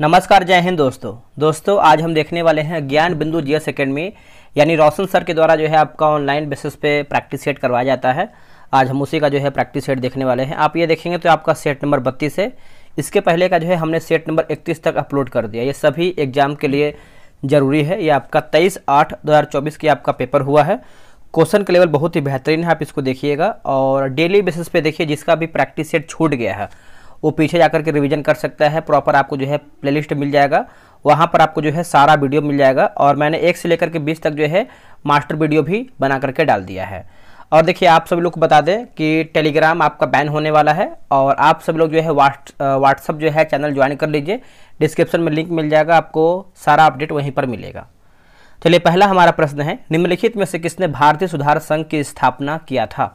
नमस्कार जय हिंद दोस्तों दोस्तों आज हम देखने वाले हैं ज्ञान बिंदु जी एस अकेडमी यानी रोशन सर के द्वारा जो है आपका ऑनलाइन बेसिस पे प्रैक्टिस सेट करवाया जाता है आज हम उसी का जो है प्रैक्टिस सेट देखने वाले हैं आप ये देखेंगे तो आपका सेट नंबर बत्तीस है इसके पहले का जो है हमने सेट नंबर इकतीस तक अपलोड कर दिया ये सभी एग्जाम के लिए ज़रूरी है ये आपका तेईस आठ दो की आपका पेपर हुआ है क्वेश्चन का लेवल बहुत ही बेहतरीन है आप इसको देखिएगा और डेली बेसिस पे देखिए जिसका भी प्रैक्टिस सेट छूट गया है वो पीछे जाकर के रिवीजन कर सकता है प्रॉपर आपको जो है प्लेलिस्ट मिल जाएगा वहाँ पर आपको जो है सारा वीडियो मिल जाएगा और मैंने एक से लेकर के बीस तक जो है मास्टर वीडियो भी बना करके डाल दिया है और देखिए आप सभी लोग को बता दें कि टेलीग्राम आपका बैन होने वाला है और आप सभी लोग जो है व्हाट्सअप जो है चैनल ज्वाइन कर लीजिए डिस्क्रिप्शन में लिंक मिल जाएगा आपको सारा अपडेट वहीं पर मिलेगा चलिए पहला हमारा प्रश्न है निम्नलिखित में से किसने भारतीय सुधार संघ की स्थापना किया था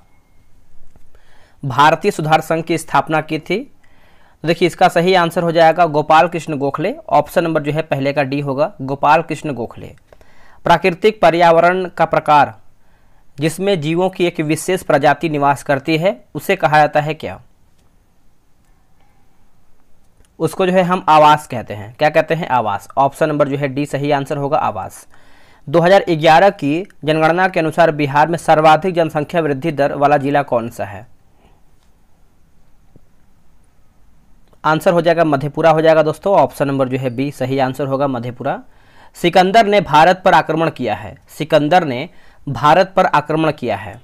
भारतीय सुधार संघ की स्थापना की थी तो देखिए इसका सही आंसर हो जाएगा गोपाल कृष्ण गोखले ऑप्शन नंबर जो है पहले का डी होगा गोपाल कृष्ण गोखले प्राकृतिक पर्यावरण का प्रकार जिसमें जीवों की एक विशेष प्रजाति निवास करती है उसे कहा जाता है क्या उसको जो है हम आवास कहते हैं क्या कहते हैं आवास ऑप्शन नंबर जो है डी सही आंसर होगा आवास 2011 की जनगणना के अनुसार बिहार में सर्वाधिक जनसंख्या वृद्धि दर वाला जिला कौन सा है आंसर हो जाएगा मधेपुरा हो जाएगा दोस्तों ऑप्शन नंबर जो है बी सही आंसर होगा मधेपुरा सिकंदर ने भारत पर आक्रमण किया है सिकंदर ने भारत पर आक्रमण किया है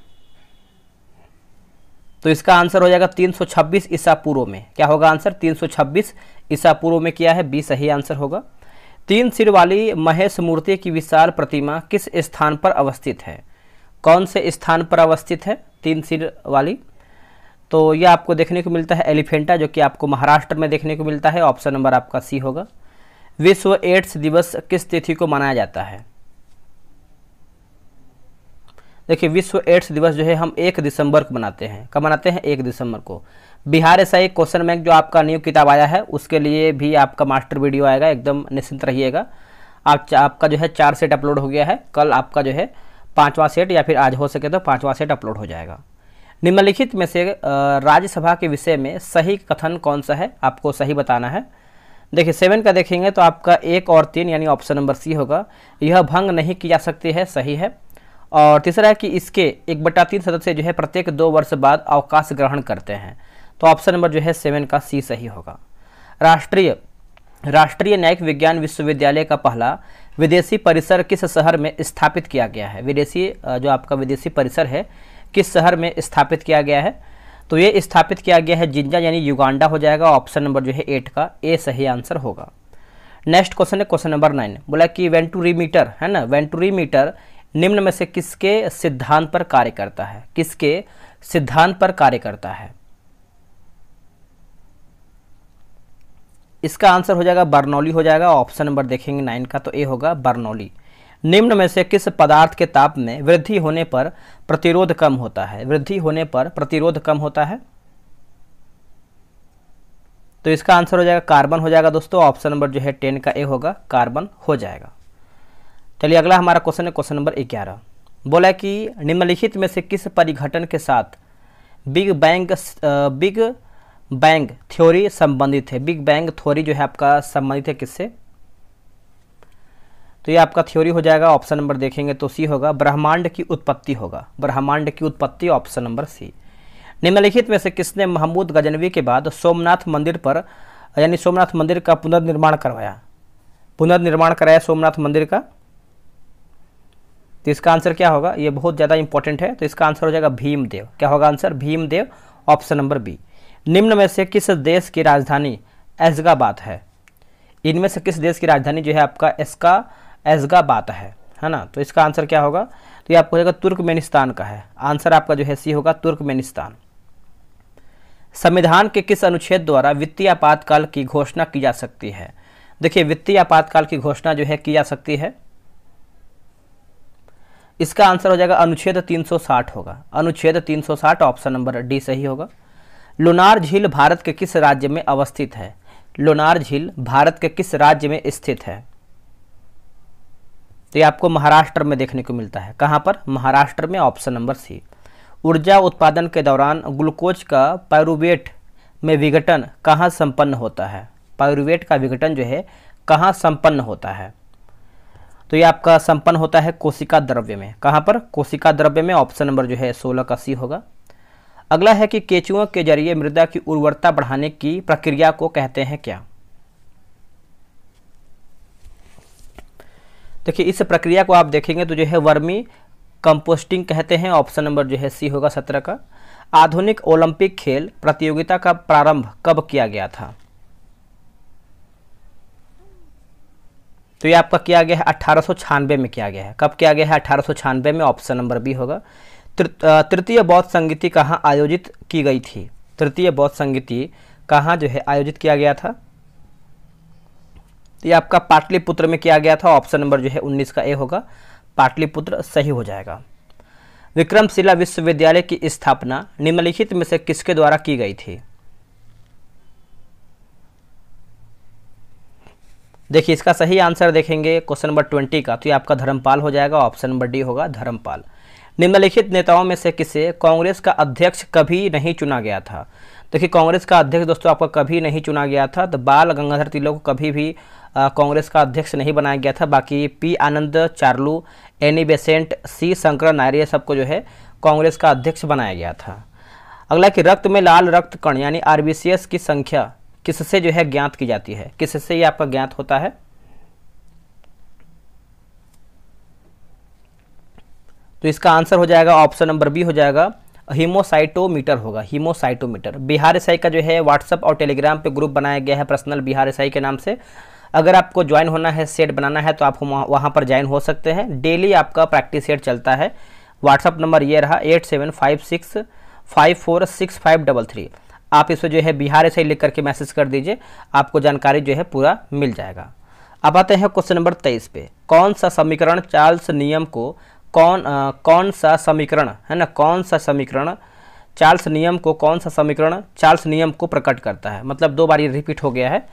तो इसका आंसर हो जाएगा 326 ईसा पूर्व में क्या होगा आंसर 326 ईसा पूर्व में किया है बी सही आंसर होगा तीन सिर वाली महेश मूर्ति की विशाल प्रतिमा किस स्थान पर अवस्थित है कौन से स्थान पर अवस्थित है तीन सिर वाली तो यह आपको देखने को मिलता है एलिफेंटा जो कि आपको महाराष्ट्र में देखने को मिलता है ऑप्शन नंबर आपका सी होगा विश्व एड्स दिवस किस तिथि को मनाया जाता है देखिए विश्व एड्स दिवस जो है हम एक दिसंबर को मनाते हैं कब मनाते हैं एक दिसंबर को बिहार ऐसा एक क्वेश्चन बैंक जो आपका न्यू किताब आया है उसके लिए भी आपका मास्टर वीडियो आएगा एकदम निश्चिंत रहिएगा आप आपका जो है चार सेट अपलोड हो गया है कल आपका जो है पाँचवा सेट या फिर आज हो सके तो पाँचवा सेट अपलोड हो जाएगा निम्नलिखित में से राज्यसभा के विषय में सही कथन कौन सा है आपको सही बताना है देखिए सेवन का देखेंगे तो आपका एक और तीन यानी ऑप्शन नंबर सी होगा यह भंग नहीं की जा सकती है सही है और तीसरा है कि इसके एक बटा तीन सदस्य जो है प्रत्येक दो वर्ष बाद अवकाश ग्रहण करते हैं तो ऑप्शन नंबर जो है सेवन का सी सही होगा राष्ट्रीय राष्ट्रीय न्यायिक विज्ञान विश्वविद्यालय का पहला विदेशी परिसर किस शहर में स्थापित किया गया है विदेशी जो आपका विदेशी परिसर है किस शहर में स्थापित किया गया है तो ये स्थापित किया गया है जिंजा यानी युगांडा हो जाएगा ऑप्शन नंबर जो है एट का ए सही आंसर होगा नेक्स्ट क्वेश्चन है क्वेश्चन नंबर नाइन बोला कि वेंटूरीमीटर है ना वेंटूरीमीटर निम्न में से किसके सिद्धांत पर कार्य करता है किसके सिद्धांत पर कार्य करता है इसका आंसर हो जाएगा बर्नौली हो जाएगा ऑप्शन नंबर देखेंगे नाइन का तो ए होगा बर्नौली निम्न में से किस पदार्थ के ताप में वृद्धि होने पर प्रतिरोध कम होता है वृद्धि होने पर प्रतिरोध कम होता है तो इसका आंसर हो जाएगा कार्बन हो जाएगा दोस्तों ऑप्शन नंबर जो है टेन का ए होगा कार्बन हो जाएगा चलिए अगला हमारा क्वेश्चन है क्वेश्चन नंबर ग्यारह बोला कि निम्नलिखित में से किस परिघटन के साथ big bang big bang theory संबंधित है बिग बैंग थ्योरी जो है आपका संबंधित है किससे तो ये आपका थ्योरी हो जाएगा ऑप्शन नंबर देखेंगे तो सी होगा ब्रह्मांड की उत्पत्ति होगा ब्रह्मांड की उत्पत्ति ऑप्शन नंबर सी निम्नलिखित में से किसने महमूद गजनवी के बाद सोमनाथ मंदिर पर यानी सोमनाथ मंदिर का पुनर्निर्माण करवाया पुनर्निर्माण कराया सोमनाथ मंदिर का तो इसका आंसर क्या होगा ये बहुत ज़्यादा इंपॉर्टेंट है तो इसका आंसर हो जाएगा भीमदेव क्या होगा answer Bhimdev option number B निम्न में से किस देश की राजधानी एजगाबाद है इनमें से किस देश की राजधानी जो है आपका एसका बात है है ना तो इसका आंसर क्या होगा तो ये आपको हो जाएगा तुर्कमेनिस्तान का है आंसर आपका जो है सी होगा तुर्कमेनिस्तान संविधान के किस अनुच्छेद द्वारा वित्तीय आपातकाल की घोषणा की जा सकती है देखिए वित्तीय आपातकाल की घोषणा जो है की जा सकती है इसका आंसर हो जाएगा अनुच्छेद 360 होगा अनुच्छेद 360 ऑप्शन नंबर डी सही होगा लोनार झील भारत के किस राज्य में अवस्थित है लोनार झील भारत के किस राज्य में स्थित है तो ये आपको महाराष्ट्र में देखने को मिलता है कहाँ पर महाराष्ट्र में ऑप्शन नंबर सी ऊर्जा उत्पादन के दौरान ग्लूकोज का पायरुवेट में विघटन कहाँ संपन्न होता है पायरुवेट का विघटन जो है कहाँ संपन्न होता है तो ये आपका संपन्न होता है कोशिका द्रव्य में कहाँ पर कोशिका द्रव्य में ऑप्शन नंबर जो है सोलह का सी होगा अगला है कि केचुओं के जरिए मृदा की उर्वरता बढ़ाने की प्रक्रिया को कहते हैं क्या देखिए इस प्रक्रिया को आप देखेंगे तो जो है वर्मी कंपोस्टिंग कहते हैं ऑप्शन नंबर जो है सी होगा सत्रह का आधुनिक ओलंपिक खेल प्रतियोगिता का प्रारंभ कब किया गया था तो ये आपका किया गया है अट्ठारह में किया गया है कब किया गया है अट्ठारह में ऑप्शन नंबर बी होगा तृतीय बौद्ध संगीति कहाँ आयोजित की गई थी तृतीय बौद्ध संगीति कहाँ जो है आयोजित किया गया था तो ये आपका पाटलिपुत्र में किया गया था ऑप्शन नंबर जो है उन्नीस का ए होगा पाटलिपुत्र सही हो जाएगा विक्रमशिला विश्वविद्यालय की स्थापना निम्नलिखित में से किसके द्वारा की गई थी देखिए इसका सही आंसर देखेंगे क्वेश्चन नंबर ट्वेंटी का तो ये आपका धर्मपाल हो जाएगा ऑप्शन नंबर डी होगा धर्मपाल निम्नलिखित नेताओं में से किसे कांग्रेस का अध्यक्ष कभी नहीं चुना गया था देखिए कांग्रेस का अध्यक्ष दोस्तों आपका कभी नहीं चुना गया था तो बाल गंगाधर तिलक को कभी भी कांग्रेस का अध्यक्ष नहीं बनाया गया था बाकी P Anand Charlu Annie Besant C Shankar Nair ये सबको जो है कांग्रेस का अध्यक्ष बनाया गया था अगला कि रक्त में लाल रक्त कण यानी आर की संख्या किससे जो है ज्ञात की जाती है किससे ये आपका ज्ञात होता है तो इसका आंसर हो जाएगा ऑप्शन नंबर बी हो जाएगा हीमोसाइटोमीटर होगा हीमोसाइटोमीटर बिहार ईसाई का जो है व्हाट्सएप और टेलीग्राम पे ग्रुप बनाया गया है पर्सनल बिहार ईसाई के नाम से अगर आपको ज्वाइन होना है सेट बनाना है तो आप वहाँ पर ज्वाइन हो सकते हैं डेली आपका प्रैक्टिस सेट चलता है व्हाट्सअप नंबर ये रहा eight seven five six five four six five double three आप इसे जो है बिहार से लिख करके मैसेज कर दीजिए आपको जानकारी जो है पूरा मिल जाएगा अब आते हैं क्वेश्चन नंबर तेईस पे कौन सा समीकरण चार्ल्स नियम को कौन आ, कौन सा समीकरण है ना कौन सा समीकरण चार्ल्स नियम को कौन सा समीकरण चार्ल्स नियम को प्रकट करता है मतलब दो बार ये रिपीट हो गया है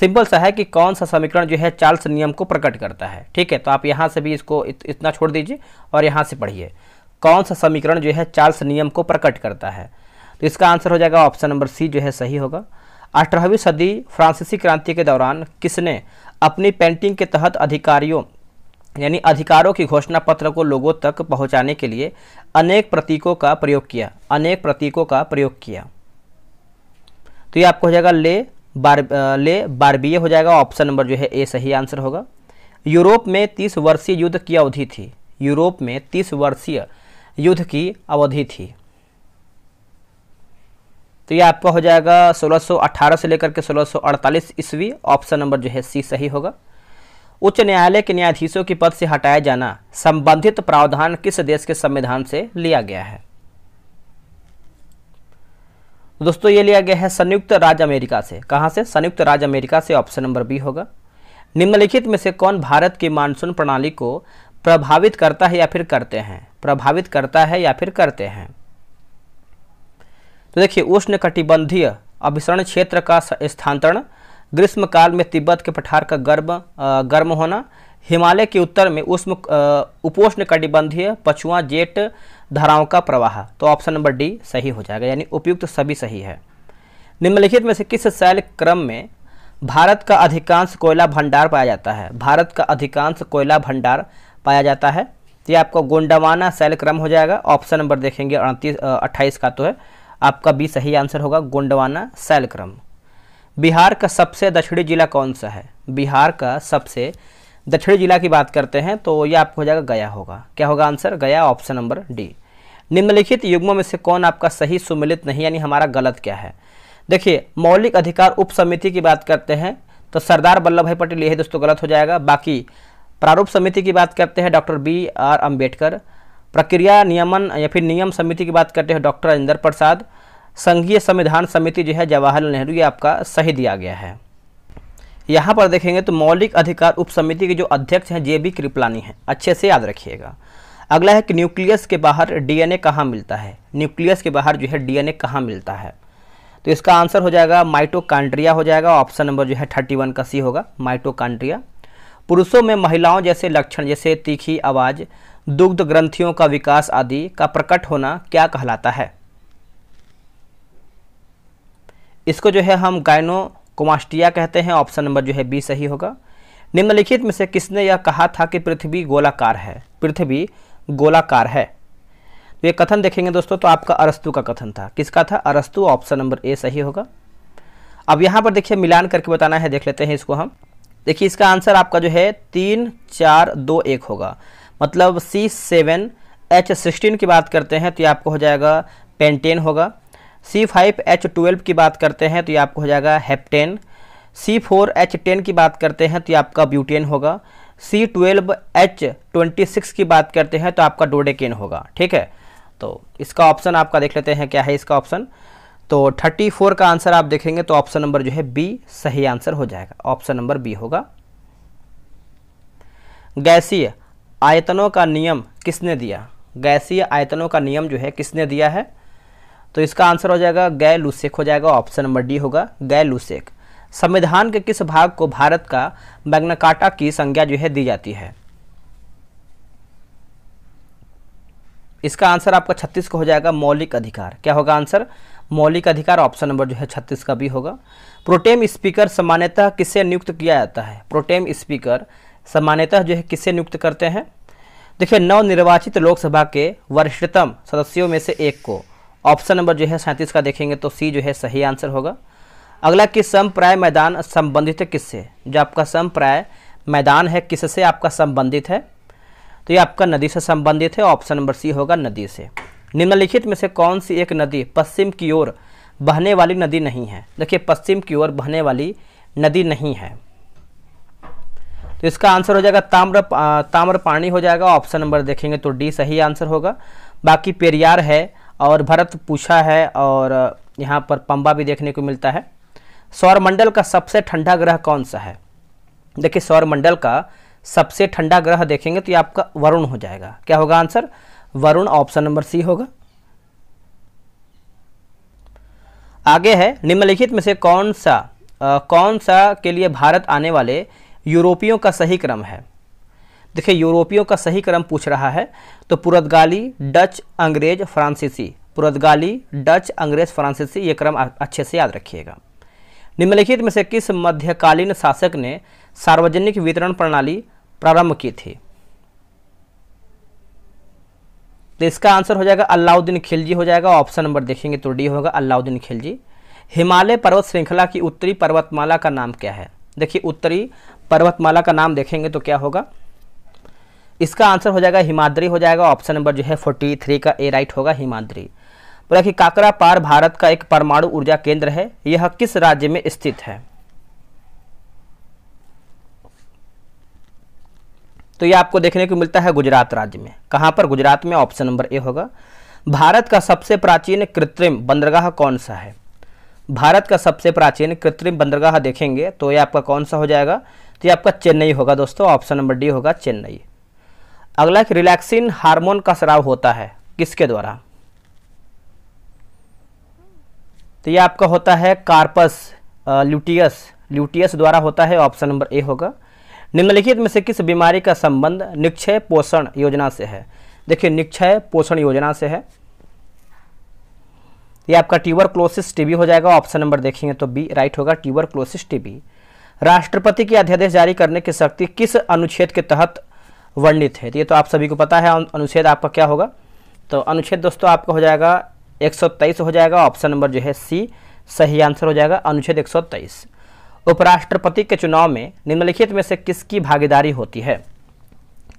सिंपल सा है कि कौन सा समीकरण जो है चार्ल्स नियम को प्रकट करता है ठीक है तो आप यहाँ से भी इसको इत, इतना छोड़ दीजिए और यहाँ से पढ़िए कौन सा समीकरण जो है चार्ल्स नियम को प्रकट करता है तो इसका आंसर हो जाएगा ऑप्शन नंबर सी जो है सही होगा अठारहवीं सदी फ्रांसीसी क्रांति के दौरान किसने अपनी पेंटिंग के तहत अधिकारियों यानी अधिकारों की घोषणा पत्र को लोगों तक पहुंचाने के लिए अनेक प्रतीकों का प्रयोग किया अनेक प्रतीकों का प्रयोग किया तो ये आपको हो जाएगा ले बार ले बारबीय हो जाएगा ऑप्शन नंबर जो है ए सही आंसर होगा यूरोप में तीस वर्षीय युद्ध की अवधि थी यूरोप में तीस वर्षीय युद्ध की अवधि थी तो ये आपका हो जाएगा 1618 से लेकर के 1648 ईस्वी ऑप्शन नंबर जो है सी सही होगा उच्च न्यायालय के न्यायाधीशों के पद से हटाया जाना संबंधित प्रावधान किस देश के संविधान से लिया गया है तो दोस्तों ये लिया गया है संयुक्त राज्य अमेरिका से कहाँ से संयुक्त राज्य अमेरिका से ऑप्शन नंबर बी होगा निम्नलिखित में से कौन भारत की मानसून प्रणाली को प्रभावित करता है या फिर करते हैं प्रभावित करता है या फिर करते हैं तो देखिए उष्ण कटिबंधीय अभिसरण क्षेत्र का स्थानांतरण ग्रीष्मकाल में तिब्बत के पठार का गर्म गर्म होना हिमालय के उत्तर में उष्ण उपोष्ण कटिबंधीय पछुआ जेट धाराओं का प्रवाह तो ऑप्शन नंबर डी सही हो जाएगा यानी उपयुक्त सभी सही है निम्नलिखित में से किस शैल क्रम में भारत का अधिकांश कोयला भंडार पाया जाता है भारत का अधिकांश कोयला भंडार पाया जाता है ये आपका गोंडावाना शैल क्रम हो जाएगा ऑप्शन नंबर देखेंगे अड़तीस अट्ठाईस का तो है आपका बी सही आंसर होगा गोंडवाना शैल क्रम बिहार का सबसे दक्षिणी जिला कौन सा है बिहार का सबसे दक्षिणी जिला की बात करते हैं तो यह आपको हो जाएगा गया होगा क्या होगा आंसर गया ऑप्शन नंबर डी निम्नलिखित युग्मों में से कौन आपका सही सुमिलित नहीं यानी हमारा गलत क्या है देखिए मौलिक अधिकार उपसमिति की बात करते हैं तो सरदार वल्लभ भाई पटेल यही दोस्तों गलत हो जाएगा बाकी प्रारूप समिति की बात करते हैं डॉक्टर बी आर अम्बेडकर प्रक्रिया नियमन या फिर नियम समिति की बात करते हैं डॉक्टर राजेंद्र प्रसाद संघीय संविधान समिति जो है जवाहरलाल नेहरू ये आपका सही दिया गया है यहाँ पर देखेंगे तो मौलिक अधिकार उपसमिति के जो अध्यक्ष हैं जे बी कृपलानी हैं अच्छे से याद रखिएगा अगला है कि न्यूक्लियस के बाहर डीएनए कहाँ मिलता है न्यूक्लियस के बाहर जो है डीएनए कहाँ मिलता है तो इसका आंसर हो जाएगा माइटोकांड्रिया हो जाएगा ऑप्शन नंबर जो है थर्टी का सी होगा माइटोकांड्रिया पुरुषों में महिलाओं जैसे लक्षण जैसे तीखी आवाज़ दुग्ध ग्रंथियों का विकास आदि का प्रकट होना क्या कहलाता है इसको जो है हम गायनो कोमास्टिया कहते हैं ऑप्शन नंबर जो है बी सही होगा निम्नलिखित में से किसने यह कहा था कि पृथ्वी गोलाकार है पृथ्वी गोलाकार है तो ये कथन देखेंगे दोस्तों तो आपका अरस्तु का कथन था किसका था अरस्तु ऑप्शन नंबर ए सही होगा अब यहाँ पर देखिए मिलान करके बताना है देख लेते हैं इसको हम देखिए इसका आंसर आपका जो है तीन चार दो एक होगा मतलब सी सेवन एच सिक्सटीन की बात करते हैं तो ये आपको हो जाएगा पेंटेन होगा सी फाइव एच ट्वेल्व की बात करते हैं तो ये आपको हो जाएगा heptane C four H ten की बात करते हैं तो ये आपका ब्यूटेन होगा C twelve H twenty six की बात करते हैं तो आपका डोडेकेन होगा ठीक है तो इसका ऑप्शन आपका देख लेते हैं क्या है इसका ऑप्शन तो थर्टी फोर का आंसर आप देखेंगे तो ऑप्शन नंबर जो है बी सही आंसर हो जाएगा ऑप्शन नंबर बी होगा गैसीय आयतनों का नियम किसने दिया गैसीय आयतनों का नियम जो है किसने दिया है तो इसका आंसर हो जाएगा गै लुसेक हो जाएगा ऑप्शन नंबर डी होगा गै लुसेक संविधान के किस भाग को भारत का मैग्नाकाटा की संज्ञा जो है दी जाती है इसका आंसर आपका छत्तीस को हो जाएगा मौलिक अधिकार क्या होगा आंसर मौलिक अधिकार ऑप्शन नंबर जो है छत्तीस का भी होगा प्रोटेम स्पीकर सामान्यतः किससे नियुक्त किया जाता है प्रोटेम स्पीकर सामान्यतः जो है किससे नियुक्त करते हैं देखिए नवनिर्वाचित लोकसभा के वरिष्ठतम सदस्यों में से एक को ऑप्शन नंबर जो है सैंतीस का देखेंगे तो सी जो है सही आंसर होगा अगला कि समप्राय मैदान संबंधित है किससे जो आपका समप्राय मैदान है किससे आपका संबंधित है तो ये आपका नदी से संबंधित है ऑप्शन नंबर सी होगा नदी से निम्नलिखित में से कौन सी एक नदी पश्चिम की ओर बहने वाली नदी नहीं है देखिए पश्चिम की ओर बहने वाली नदी नहीं है तो इसका आंसर हो जाएगा ताम्र ताम्र पानी हो जाएगा ऑप्शन नंबर देखेंगे तो डी सही आंसर होगा बाकी पेरियार है और भरत पूछा है और यहाँ पर पंबा भी देखने को मिलता है सौरमंडल का सबसे ठंडा ग्रह कौन सा है देखिए सौरमंडल का सबसे ठंडा ग्रह देखेंगे तो ये आपका वरुण हो जाएगा क्या होगा answer Varun option number C होगा आगे है निम्नलिखित में से कौन सा आ, कौन सा के लिए भारत आने वाले यूरोपियों का सही क्रम है देखिए यूरोपियों का सही क्रम पूछ रहा है तो पुर्तगाली डच अंग्रेज फ्रांसीसी पुर्तगाली डच अंग्रेज फ्रांसीसी ये क्रम अच्छे से याद रखिएगा निम्नलिखित में से किस मध्यकालीन शासक ने सार्वजनिक वितरण प्रणाली प्रारंभ की थी तो इसका आंसर हो जाएगा अलाउद्दीन खिलजी हो जाएगा ऑप्शन नंबर देखेंगे तो डी होगा अलाउद्दीन खिलजी हिमालय पर्वत श्रृंखला की उत्तरी पर्वतमाला का नाम क्या है देखिए उत्तरी पर्वतमाला का नाम देखेंगे तो क्या होगा इसका आंसर हो जाएगा हिमाद्री हो जाएगा ऑप्शन नंबर जो है फोर्टी थ्री का ए राइट होगा हिमाद्री बोला कि काकरा पार भारत का एक परमाणु ऊर्जा केंद्र है यह किस राज्य में स्थित है तो यह आपको देखने को मिलता है गुजरात राज्य में कहां पर गुजरात में ऑप्शन नंबर ए होगा भारत का सबसे प्राचीन कृत्रिम बंदरगाह कौन सा है भारत का सबसे प्राचीन कृत्रिम बंदरगाह देखेंगे तो यह आपका कौन सा हो जाएगा तो यह आपका चेन्नई होगा दोस्तों ऑप्शन नंबर डी होगा चेन्नई अगला एक रिलैक्सिन हार्मोन का स्राव होता है किसके द्वारा तो ये आपका होता है कार्पस ल्यूटियस ल्यूटियस द्वारा होता है ऑप्शन नंबर ए होगा निम्नलिखित में से किस बीमारी का संबंध निक्षय पोषण योजना से है देखिए निक्षय पोषण योजना से है ये आपका ट्यूबर क्लोसिस टीबी हो जाएगा ऑप्शन नंबर देखेंगे तो बी राइट होगा ट्यूबर क्लोसिस टीबी राष्ट्रपति के अध्यादेश जारी करने की शक्ति किस अनुच्छेद के तहत वर्णित है तो ये तो आप सभी को पता है अनुच्छेद आपका क्या होगा तो अनुच्छेद दोस्तों आपका हो जाएगा 123 हो जाएगा ऑप्शन नंबर जो है सी सही आंसर हो जाएगा अनुच्छेद 123 उपराष्ट्रपति के चुनाव में निम्नलिखित में से किसकी भागीदारी होती है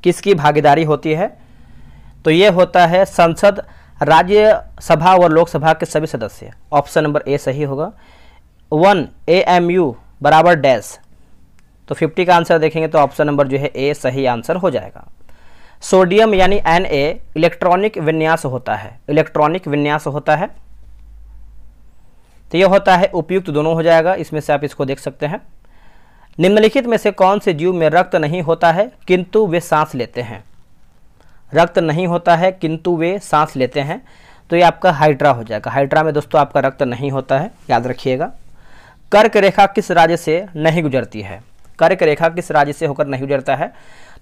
किसकी भागीदारी होती है तो ये होता है संसद राज्यसभा और लोकसभा के सभी सदस्य ऑप्शन नंबर ए सही होगा वन ए एम यू बराबर डैश तो 50 का आंसर देखेंगे तो ऑप्शन नंबर जो है ए सही आंसर हो जाएगा सोडियम यानी एन ए इलेक्ट्रॉनिक विन्यास होता है इलेक्ट्रॉनिक विन्यास होता है तो यह होता है उपयुक्त दोनों हो जाएगा इसमें से आप इसको देख सकते हैं निम्नलिखित में से कौन से जीव में रक्त नहीं होता है किंतु वे सांस लेते हैं रक्त नहीं होता है किंतु वे सांस लेते हैं तो ये आपका हाइड्रा हो जाएगा हाइड्रा में दोस्तों आपका रक्त नहीं होता है याद रखिएगा कर्क रेखा किस राज्य से नहीं गुजरती है कर्क रेखा किस राज्य से होकर नहीं गुजरता है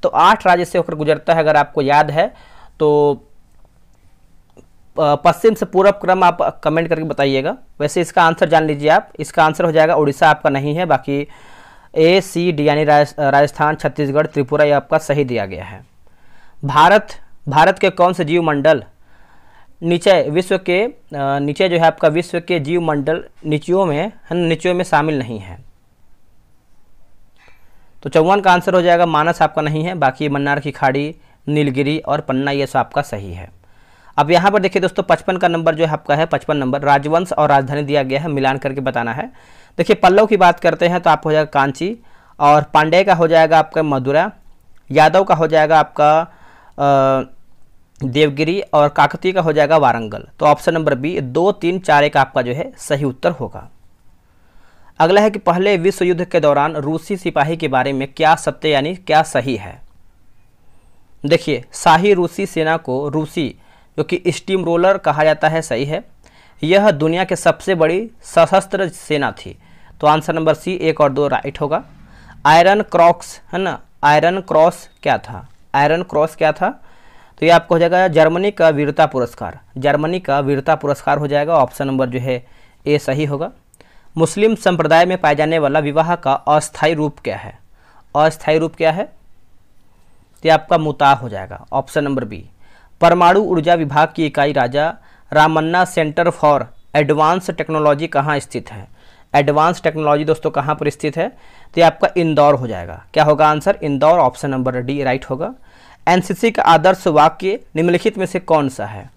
तो आठ राज्य से होकर गुजरता है अगर आपको याद है तो पश्चिम से पूर्व क्रम आप कमेंट करके बताइएगा वैसे इसका आंसर जान लीजिए आप इसका आंसर हो जाएगा उड़ीसा आपका नहीं है बाकी ए सी डी यानी राजस्थान छत्तीसगढ़ त्रिपुरा ये आपका सही दिया गया है भारत भारत के कौन से जीव मंडल नीचे विश्व के नीचे जो है आपका विश्व के जीव मंडल नीचियों में नीचियों में शामिल नहीं है तो चौवन का आंसर हो जाएगा मानस आपका नहीं है बाकी मन्नार की खाड़ी नीलगिरी और पन्ना ये सब आपका सही है अब यहाँ पर देखिए दोस्तों पचपन का नंबर जो है आपका है पचपन नंबर राजवंश और राजधानी दिया गया है मिलान करके बताना है देखिए पल्लव की बात करते हैं तो आप हो जाएगा कांची और पांडे का हो जाएगा आपका मदुरा यादव का हो जाएगा आपका देवगिरी और काकतीय का हो जाएगा वारंगल तो ऑप्शन नंबर बी दो तीन चार एक आपका जो है सही उत्तर होगा अगला है कि पहले विश्व युद्ध के दौरान रूसी सिपाही के बारे में क्या सत्य यानी क्या सही है देखिए शाही रूसी सेना को रूसी जो कि स्टीम रोलर कहा जाता है सही है यह दुनिया के सबसे बड़ी सशस्त्र सेना थी तो आंसर नंबर सी एक और दो राइट होगा आयरन क्रॉक्स है ना आयरन क्रॉस क्या था आयरन क्रॉस क्या था तो ये आपको हो जाएगा जर्मनी का वीरता पुरस्कार जर्मनी का वीरता पुरस्कार हो जाएगा ऑप्शन नंबर जो है ए सही होगा मुस्लिम संप्रदाय में पाए जाने वाला विवाह का अस्थायी रूप क्या है अस्थायी रूप क्या है तो आपका मुता हो जाएगा ऑप्शन नंबर बी परमाणु ऊर्जा विभाग की इकाई Raja Ramanna centre for advance technology कहाँ स्थित है एडवांस टेक्नोलॉजी दोस्तों कहाँ पर स्थित है तो ये आपका इंदौर हो जाएगा क्या होगा answer Indore option number D right होगा एनसीसी का आदर्श वाक्य निम्नलिखित में से कौन सा है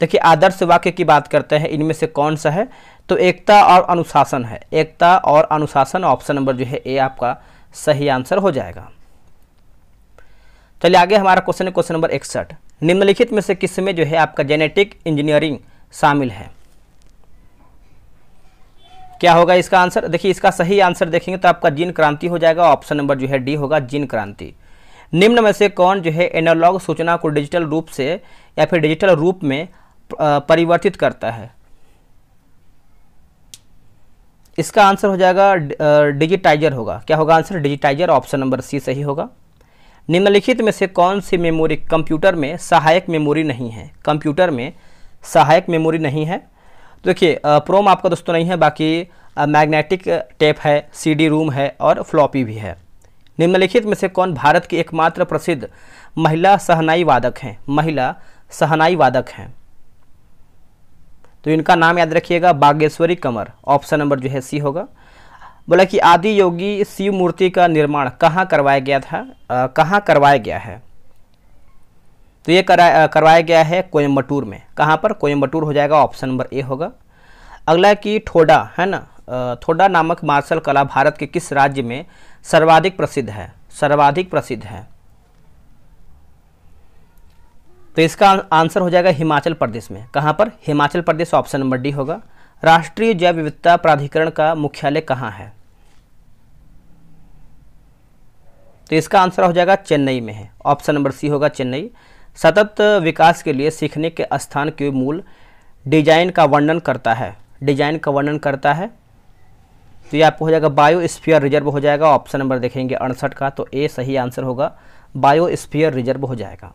देखिए आदर्श वाक्य की बात करते हैं इनमें से कौन सा है तो एकता और अनुशासन है एकता और अनुशासन ऑप्शन नंबर जो है ए आपका सही आंसर हो जाएगा चलिए आगे हमारा क्वेश्चन है क्वेश्चन नंबर इकसठ निम्नलिखित में से किस में जो है आपका जेनेटिक इंजीनियरिंग शामिल है क्या होगा इसका आंसर देखिए इसका सही आंसर देखेंगे तो आपका जीन क्रांति हो जाएगा ऑप्शन नंबर जो है डी होगा जीन क्रांति निम्न में से कौन जो है एनालॉग सूचना को डिजिटल रूप से या फिर डिजिटल रूप में परिवर्तित करता है इसका आंसर हो जाएगा डिजिटाइजर होगा क्या होगा answer digitiser option number C सही होगा निम्नलिखित में से कौन सी मेमोरी कंप्यूटर में सहायक मेमोरी नहीं है कंप्यूटर में सहायक मेमोरी नहीं है तो देखिए प्रोम आपका दोस्तों नहीं है बाकी मैग्नेटिक टेप है सीडी रूम है और फ्लॉपी भी है निम्नलिखित में से कौन भारत की एकमात्र प्रसिद्ध महिला सहनाई वादक हैं महिला सहनाई वादक हैं तो इनका नाम याद रखिएगा बागेश्वरी कमर ऑप्शन नंबर जो है सी होगा बोला कि आदि योगी शिव मूर्ति का निर्माण कहाँ करवाया गया था कहाँ करवाया गया है तो ये करा करवाया गया है कोयम्बटूर में कहाँ पर कोयम्बटूर हो जाएगा ऑप्शन नंबर ए होगा अगला कि ठोडा है ना ठोडा नामक मार्शल कला भारत के किस राज्य में सर्वाधिक प्रसिद्ध है सर्वाधिक प्रसिद्ध है तो इसका आंसर हो जाएगा हिमाचल प्रदेश में कहाँ पर Himachal Pradesh option number D होगा राष्ट्रीय जैव विविधता प्राधिकरण का मुख्यालय कहाँ है तो इसका आंसर हो जाएगा चेन्नई में है ऑप्शन नंबर सी होगा चेन्नई सतत विकास के लिए सीखने के स्थान के मूल डिजाइन का वर्णन करता है डिजाइन का वर्णन करता है तो ये आपको हो जाएगा बायोस्फीयर रिजर्व हो जाएगा ऑप्शन नंबर देखेंगे अड़सठ का तो ए सही आंसर होगा बायोस्फीयर रिजर्व हो जाएगा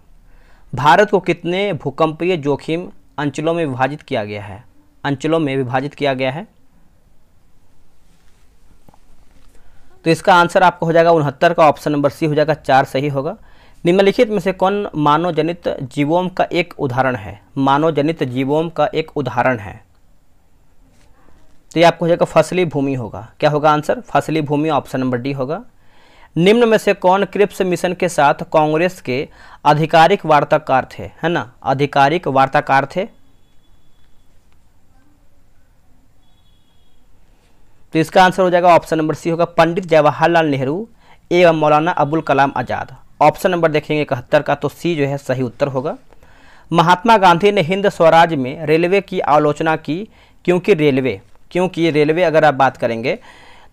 भारत को कितने भूकंपीय जोखिम अंचलों में विभाजित किया गया है अंचलों में विभाजित किया गया है तो इसका आंसर आपको हो जाएगा उनहत्तर का ऑप्शन नंबर सी हो जाएगा चार सही होगा निम्नलिखित में से कौन मानव जनित जीवोम का एक उदाहरण है मानव जनित जीवोम का एक उदाहरण है तो ये आपको हो जाएगा फसली भूमि होगा क्या होगा आंसर फसली भूमि ऑप्शन नंबर डी होगा निम्न में से कौन क्रिप्स मिशन के साथ कांग्रेस के आधिकारिक वार्ताकार थे है ना आधिकारिक वार्ताकार थे तो इसका आंसर हो जाएगा ऑप्शन नंबर सी होगा पंडित जवाहरलाल नेहरू एवं मौलाना अबुल कलाम आज़ाद ऑप्शन नंबर देखेंगे इकहत्तर का तो सी जो है सही उत्तर होगा महात्मा गांधी ने हिंद स्वराज में रेलवे की आलोचना की क्योंकि रेलवे क्योंकि रेलवे अगर आप बात करेंगे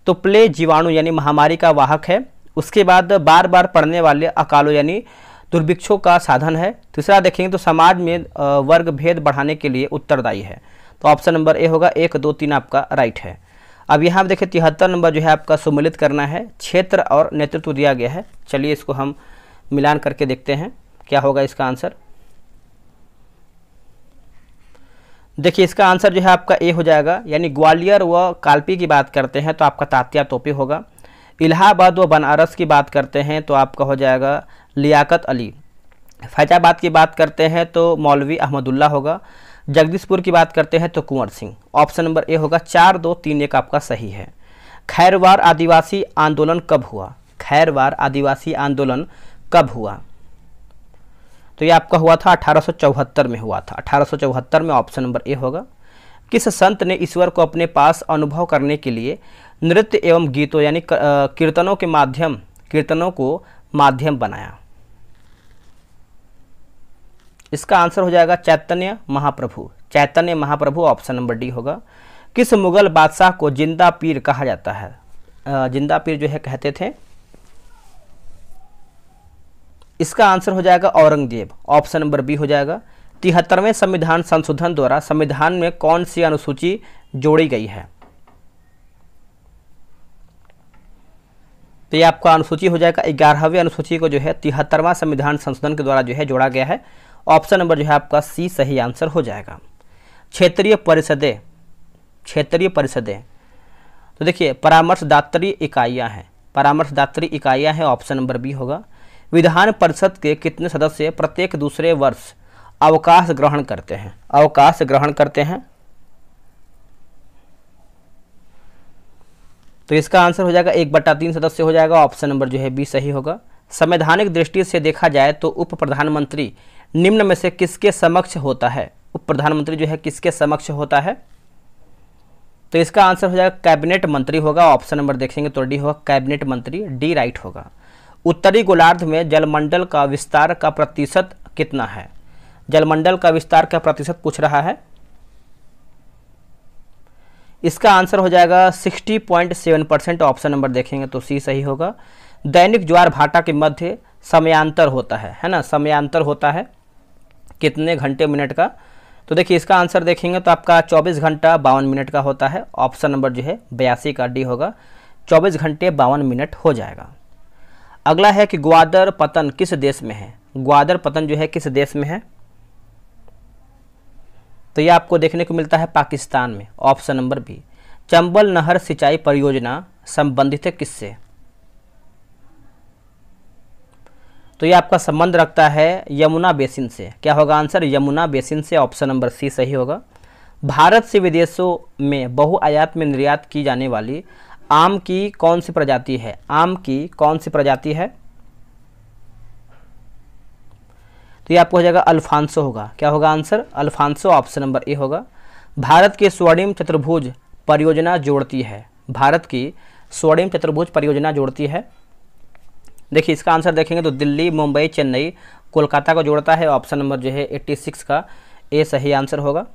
तो प्ले जीवाणु यानी महामारी का वाहक है उसके बाद बार बार पढ़ने वाले अकालों यानी दुर्भिक्षों का साधन है तीसरा देखेंगे तो समाज में वर्ग भेद बढ़ाने के लिए उत्तरदायी है तो ऑप्शन नंबर ए होगा एक दो तीन आपका राइट है अब यहाँ पर देखिए तिहत्तर नंबर जो है आपका सुमिलित करना है क्षेत्र और नेतृत्व दिया गया है चलिए इसको हम मिलान करके देखते हैं क्या होगा इसका आंसर देखिए इसका आंसर जो है आपका ए हो जाएगा यानी ग्वालियर व कालपी की बात करते हैं तो आपका तात्या तोपी होगा इलाहाबाद व बनारस की बात करते हैं तो आपका हो जाएगा लियाकत अली फैजाबाद की बात करते हैं तो मौलवी अहमदुल्ला होगा जगदीशपुर की बात करते हैं तो Kunwar Singh option number A होगा चार दो तीन एक आपका सही है खैरवार आदिवासी आंदोलन कब हुआ खैरवार आदिवासी आंदोलन कब हुआ तो ये आपका हुआ था अठारह में हुआ था अठारह में ऑप्शन नंबर ए होगा किस संत ने ईश्वर को अपने पास अनुभव करने के लिए नृत्य एवं गीतों यानी कीर्तनों के माध्यम कीर्तनों को माध्यम बनाया इसका आंसर हो जाएगा Chaitanya Mahaprabhu Chaitanya Mahaprabhu option number D होगा किस मुगल बादशाह को जिंदा पीर कहा जाता है जिंदा पीर जो है कहते थे इसका आंसर हो जाएगा औरंगजेब ऑप्शन नंबर बी हो जाएगा तिहत्तरवें संविधान संशोधन द्वारा संविधान में कौन सी अनुसूची जोड़ी गई है तो ये आपका अनुसूची हो जाएगा ग्यारहवीं अनुसूची को जो है तिहत्तरवां संविधान संशोधन के द्वारा जो है जोड़ा गया है ऑप्शन नंबर जो है आपका सी सही आंसर हो जाएगा क्षेत्रीय परिषदें क्षेत्रीय परिषदें तो देखिए परामर्शदात्री इकाइयाँ हैं परामर्शदात्री इकाइयाँ हैं ऑप्शन नंबर बी होगा विधान परिषद के कितने सदस्य प्रत्येक दूसरे वर्ष अवकाश ग्रहण करते हैं अवकाश ग्रहण करते हैं तो इसका आंसर हो जाएगा एक बट्टा तीन सदस्य हो जाएगा ऑप्शन नंबर जो है बी सही होगा संवैधानिक दृष्टि से देखा जाए तो उप प्रधानमंत्री निम्न में से किसके समक्ष होता है उप प्रधानमंत्री जो है किसके समक्ष होता है तो इसका आंसर हो जाएगा कैबिनेट मंत्री होगा ऑप्शन नंबर देखेंगे तो डी होगा कैबिनेट मंत्री डी राइट होगा उत्तरी गोलार्ध में जलमंडल का विस्तार का प्रतिशत कितना है जलमंडल का विस्तार का प्रतिशत पूछ रहा है इसका आंसर हो जाएगा 60.7 परसेंट ऑप्शन नंबर देखेंगे तो सी सही होगा दैनिक ज्वार भाटा के मध्य समयांतर होता है है ना समयांतर होता है कितने घंटे मिनट का तो देखिए इसका आंसर देखेंगे तो आपका 24 घंटा बावन मिनट का होता है ऑप्शन नंबर जो है बयासी का डी होगा 24 घंटे बावन मिनट हो जाएगा अगला है कि ग्वादर पतन किस देश में है ग्वादर पतन जो है किस देश में है तो ये आपको देखने को मिलता है पाकिस्तान में ऑप्शन नंबर बी चंबल नहर सिंचाई परियोजना संबंधित है किससे तो ये आपका संबंध रखता है यमुना बेसिन से क्या होगा आंसर यमुना बेसिन से ऑप्शन नंबर सी सही होगा भारत से विदेशों में बहुआयात में निर्यात की जाने वाली आम की कौन सी प्रजाति है आम की कौन सी प्रजाति है तो ये आपको हो जाएगा अल्फांसो होगा क्या होगा answer Alphonso option number A होगा भारत की स्वर्णिम चतुर्भुज परियोजना जोड़ती है भारत की स्वर्णिम चतुर्भुज परियोजना जोड़ती है देखिए इसका आंसर देखेंगे तो दिल्ली मुंबई चेन्नई कोलकाता को जोड़ता है ऑप्शन नंबर जो है एट्टी सिक्स का ए सही आंसर होगा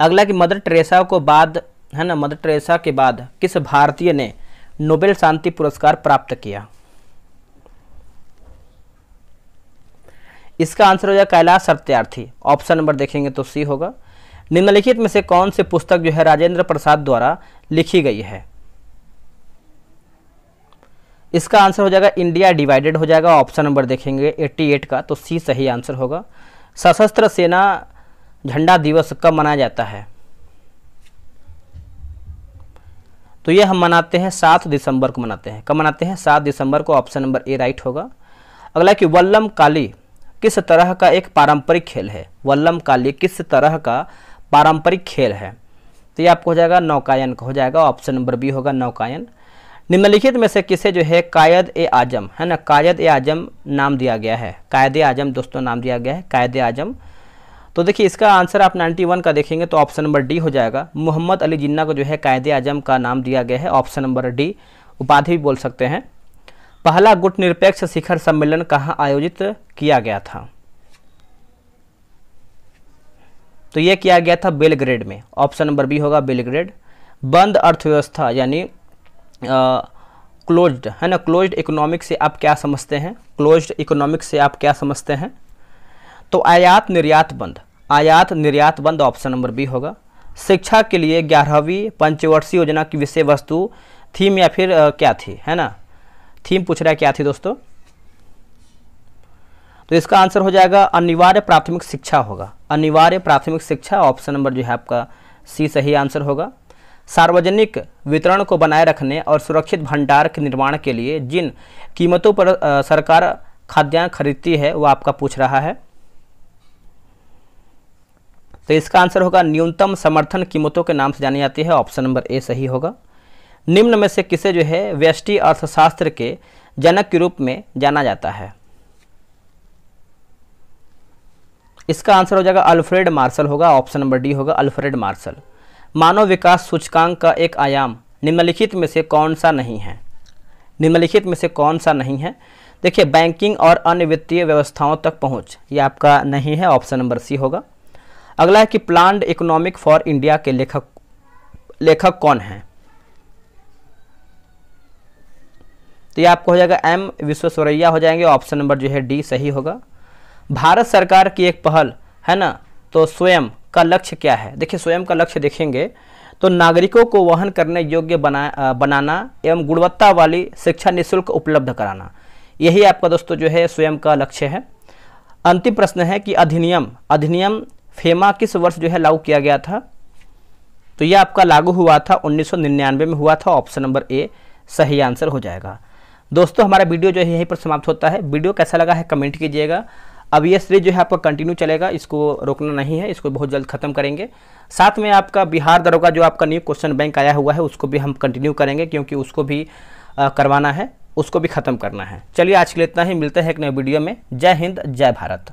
अगला कि मदर टेरेसा को बाद है ना मदर टेरेसा के बाद किस भारतीय ने नोबेल शांति पुरस्कार प्राप्त किया इसका आंसर हो जाएगा कैलाश सत्यार्थी ऑप्शन नंबर देखेंगे तो सी होगा निम्नलिखित में से कौन से पुस्तक जो है राजेंद्र प्रसाद द्वारा लिखी गई है इसका आंसर हो जाएगा इंडिया डिवाइडेड हो जाएगा ऑप्शन नंबर देखेंगे 88 का तो सी सही आंसर होगा सशस्त्र सेना झंडा दिवस कब मनाया जाता है तो यह हम मनाते हैं सात दिसंबर को मनाते हैं कब मनाते हैं सात दिसंबर को ऑप्शन नंबर ए राइट होगा अगला कि वल्लम काली किस तरह का एक पारंपरिक खेल है वल्लम काली किस तरह का पारंपरिक खेल है तो ये आपको हो जाएगा नौकायन का हो जाएगा ऑप्शन नंबर बी होगा नौकायन निम्नलिखित में से किसे जो है कायद ए आजम है ना कायद ए आजम नाम दिया गया है कायद आजम दोस्तों नाम दिया गया है कायद आजम तो देखिए इसका आंसर आप 91 का देखेंगे तो ऑप्शन नंबर डी हो जाएगा मोहम्मद अली जिन्ना को जो है कायद आजम का नाम दिया गया है ऑप्शन नंबर डी उपाधि भी बोल सकते हैं पहला गुट निरपेक्ष शिखर सम्मेलन कहाँ आयोजित किया गया था तो यह किया गया था बेलग्रेड में ऑप्शन नंबर बी होगा बेलग्रेड बंद अर्थव्यवस्था यानी क्लोज्ड है ना क्लोज्ड इकोनॉमिक से आप क्या समझते हैं क्लोज्ड इकोनॉमिक से आप क्या समझते हैं तो आयात निर्यात बंद आयात निर्यात बंद ऑप्शन नंबर बी होगा शिक्षा के लिए ग्यारहवीं पंचवर्षीय योजना की विषय वस्तु थीम या फिर आ, क्या थी है ना थीम पूछ रहा है क्या थी दोस्तों तो इसका आंसर हो जाएगा अनिवार्य प्राथमिक शिक्षा होगा अनिवार्य प्राथमिक शिक्षा ऑप्शन नंबर जो है आपका सी सही आंसर होगा सार्वजनिक वितरण को बनाए रखने और सुरक्षित भंडार के निर्माण के लिए जिन कीमतों पर सरकार खाद्यान्न खरीदती है वो आपका पूछ रहा है तो इसका आंसर होगा न्यूनतम समर्थन कीमतों के नाम से जानी जाती है ऑप्शन नंबर ए सही होगा निम्न में से किसे जो है व्यष्टि अर्थशास्त्र के जनक के रूप में जाना जाता है इसका आंसर हो जाएगा अल्फ्रेड मार्शल होगा ऑप्शन नंबर डी होगा अल्फ्रेड मार्शल मानव विकास सूचकांक का एक आयाम निम्नलिखित में से कौन सा नहीं है निम्नलिखित में से कौन सा नहीं है देखिए बैंकिंग और अन्य वित्तीय व्यवस्थाओं तक पहुंच ये आपका नहीं है ऑप्शन नंबर सी होगा अगला है कि प्लान्ड इकोनॉमिक फॉर इंडिया के लेखक लेखक कौन हैं तो ये आपको हो जाएगा एम विश्वेश्वरैया हो जाएंगे ऑप्शन नंबर जो है डी सही होगा भारत सरकार की एक पहल है ना तो स्वयं का लक्ष्य क्या है देखिए स्वयं का लक्ष्य देखेंगे तो नागरिकों को वहन करने योग्य बना बनाना एवं गुणवत्ता वाली शिक्षा निःशुल्क उपलब्ध कराना यही आपका दोस्तों जो है स्वयं का लक्ष्य है अंतिम प्रश्न है कि अधिनियम अधिनियम फेमा किस वर्ष जो है लागू किया गया था तो यह आपका लागू हुआ था 1999 में हुआ था ऑप्शन नंबर ए सही आंसर हो जाएगा दोस्तों हमारा वीडियो जो है यहीं पर समाप्त होता है वीडियो कैसा लगा है कमेंट कीजिएगा अब ये सीरीज जो है आपका कंटिन्यू चलेगा इसको रोकना नहीं है इसको बहुत जल्द खत्म करेंगे साथ में आपका बिहार दरोगा जो आपका न्यू क्वेश्चन बैंक आया हुआ है उसको भी हम कंटिन्यू करेंगे क्योंकि उसको भी आ, करवाना है उसको भी ख़त्म करना है चलिए आज के लिए इतना ही मिलते हैं एक नए वीडियो में जय हिंद जय भारत